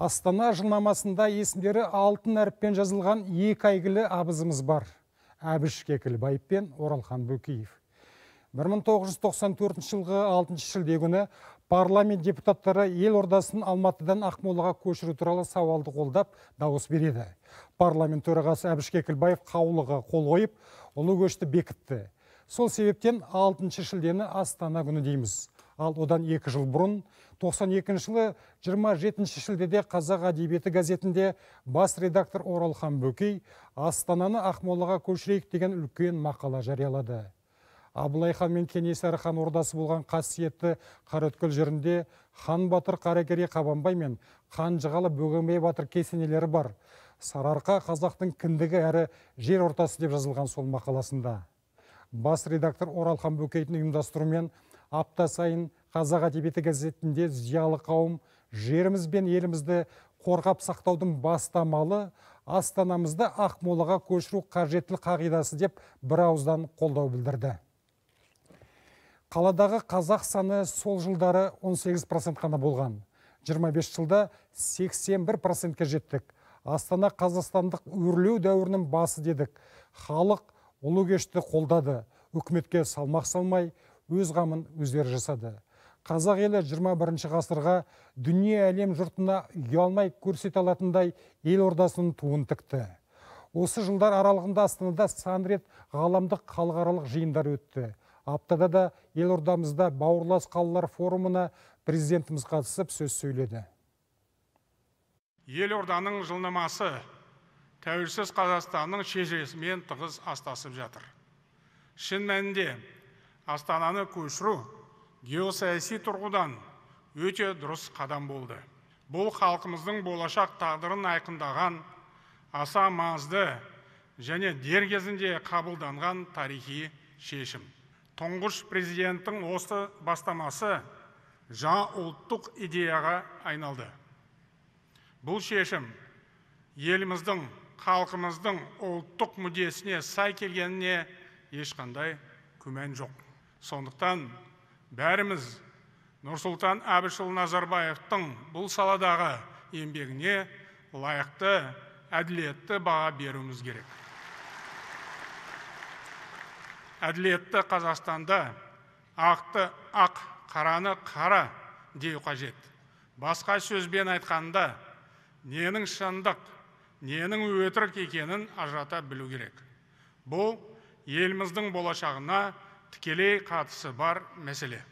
астана жылнамасында есімдері алтын әріппен жазылған екі әйгілі абызымыз бар әбіш кекілбаев пен оралхан бөкеев 1994 жылғы 6 шілде күні парламент депутаттары ел ордасын алматыдан ақмолаға көшіру туралы сауалды қолдап дауыс береді парламент төрағасы әбіш кекілбаев қаулыға қол қойып ұлы көшті бекітті сол себептен 6 шілдені астана күні дейміз ал одан екі жыл бұрын 92 жылы 27 жетінші шілдеде қазақ әдебиеті газетінде бас редактор оралхан бөкей астананы ақмолаға көшірейік деген үлкен мақала жариялады абылай хан мен кенесары хан ордасы болған қасиетті қараөткел жерінде хан батыр қаракерей қабанбай мен Жығалы бөгенбай батыр кесенелері бар сарыарқа қазақтың кіндігі әрі жер ортасы деп жазылған сол мақаласында бас редактор оралхан бөкейдің ұйымдастыруымен апта сайын қазақ әдебиеті газетінде зиялы қауым жеріміз бен елімізді қорғап сақтаудың бастамалы астанамызды ақмолаға көшіру қажеттіл қағидасы деп бір ауыздан қолдау білдірді қаладағы қазақ саны сол жылдары 18 процент қана болған 25 жылда 81 процентке жеттік астана қазақстандық өрлеу дәуірінің басы дедік халық ұлы кешті қолдады үкіметке салмақ салмай өз қамын өздері жасады қазақ елі 21 ғасырға дүние әлем жұртына ұялмай көрсете алатындай ордасының туын тікті осы жылдар аралығында астанада сан рет ғаламдық халықаралық жиындар өтті аптада да елордамызда бауырлас қалалар форумына президентіміз қатысып сөз сөйледі елорданың жылнамасы тәуелсіз қазақстанның шежіресімен тығыз астасып жатыр шын мәнінде астананы көшіру геосаяси тұрғыдан өте дұрыс қадам болды бұл халқымыздың болашақ тағдырын айқындаған аса маңызды және дер кезінде қабылданған тарихи шешім тұңғыш президенттің осы бастамасы жаңа ұлттық идеяға айналды бұл шешім еліміздің халқымыздың ұлттық мүддесіне сай келгеніне ешқандай күмән жоқ сондықтан бәріміз нұрсұлтан әбішұлы назарбаевтың бұл саладағы еңбегіне лайықты әділетті баға беруіміз керек әділетті қазақстанда ақты ақ қараны қара деу қажет басқа сөзбен айтқанда ненің шындық ненің өтірік екенін ажырата білу керек бұл еліміздің болашағына тікелей қатысы бар мәселе